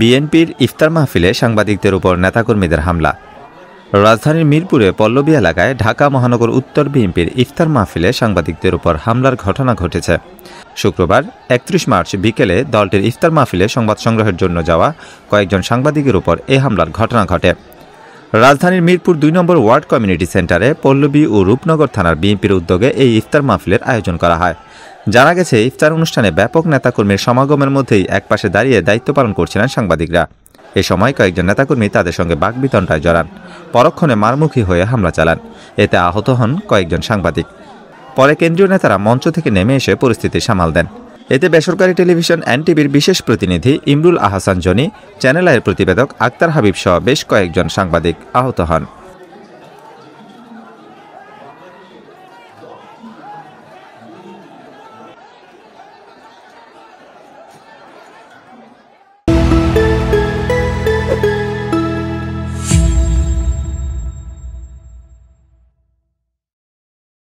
বিএনপির ইফতার মাহফিলে সাংবাদিকদের উপর নেতাকর্মীদের হামলা রাজধানীর মিরপুরে পল্লবী এলাকায় ঢাকা মহানগর উত্তর বিএনপির ইফতার মাহফিলে সাংবাদিকদের উপর হামলার ঘটনা ঘটেছে শুক্রবার একত্রিশ মার্চ বিকেলে দলটির ইফতার মাহফিলে সংবাদ সংগ্রহের জন্য যাওয়া কয়েকজন সাংবাদিকের উপর এ হামলার ঘটনা ঘটে রাজধানীর মিরপুর দুই নম্বর ওয়ার্ড কমিউনিটি সেন্টারে পল্লবী ও রূপনগর থানার বিএনপির উদ্যোগে এই ইফতার মাহফিলের আয়োজন করা হয় জানা গেছে ইফতার অনুষ্ঠানে ব্যাপক নেতাকর্মীর সমাগমের মধ্যেই একপাশে দাঁড়িয়ে দায়িত্ব পালন করছিলেন সাংবাদিকরা এ সময় কয়েকজন নেতাকর্মী তাদের সঙ্গে বিতণ্ডায় জড়ান পরক্ষণে মারমুখী হয়ে হামলা চালান এতে আহত হন কয়েকজন সাংবাদিক পরে কেন্দ্রীয় নেতারা মঞ্চ থেকে নেমে এসে পরিস্থিতি সামাল দেন এতে বেসরকারি টেলিভিশন অ্যান্ড টিভির বিশেষ প্রতিনিধি ইমরুল আহসান জনি চ্যানেল আয়ের প্রতিবেদক আক্তার হাবিব সহ বেশ কয়েকজন সাংবাদিক আহত হন